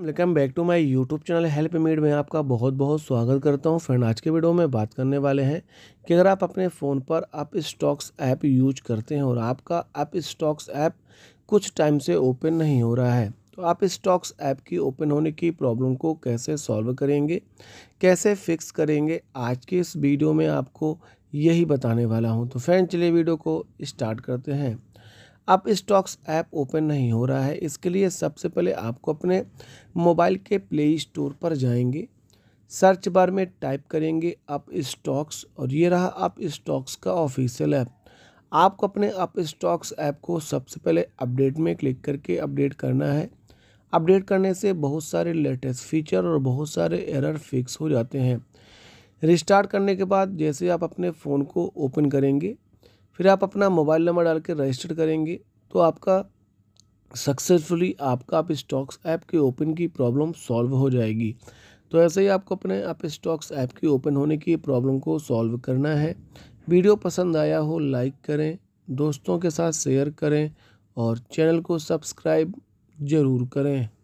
welcome back to my YouTube channel help मीड में आपका बहुत बहुत स्वागत करता हूं फ्रेंड आज के वीडियो में बात करने वाले हैं कि अगर आप अपने फ़ोन पर आप स्टॉक्स ऐप यूज करते हैं और आपका आप स्टॉक्स ऐप कुछ टाइम से ओपन नहीं हो रहा है तो आप स्टॉक्स ऐप की ओपन होने की प्रॉब्लम को कैसे सॉल्व करेंगे कैसे फिक्स करेंगे आज के इस वीडियो में आपको यही बताने वाला हूँ तो फ्रेंड चलिए वीडियो को स्टार्ट करते हैं अब स्टॉक्स ऐप ओपन नहीं हो रहा है इसके लिए सबसे पहले आपको अपने मोबाइल के प्ले स्टोर पर जाएंगे सर्च बार में टाइप करेंगे अप स्टॉक्स और ये रहा अप स्टॉक्स का ऑफिशियल ऐप आपको अपने अप स्टॉक्स ऐप को सबसे पहले अपडेट में क्लिक करके अपडेट करना है अपडेट करने से बहुत सारे लेटेस्ट फीचर और बहुत सारे एरर फिक्स हो जाते हैं रिस्टार्ट करने के बाद जैसे आप अपने फ़ोन को ओपन करेंगे फिर आप अपना मोबाइल नंबर डाल के रजिस्टर करेंगे तो आपका सक्सेसफुली आपका आप स्टॉक्स ऐप के ओपन की प्रॉब्लम सॉल्व हो जाएगी तो ऐसे ही आपको अपने आप स्टॉक्स ऐप के ओपन होने की प्रॉब्लम को सॉल्व करना है वीडियो पसंद आया हो लाइक करें दोस्तों के साथ शेयर करें और चैनल को सब्सक्राइब ज़रूर करें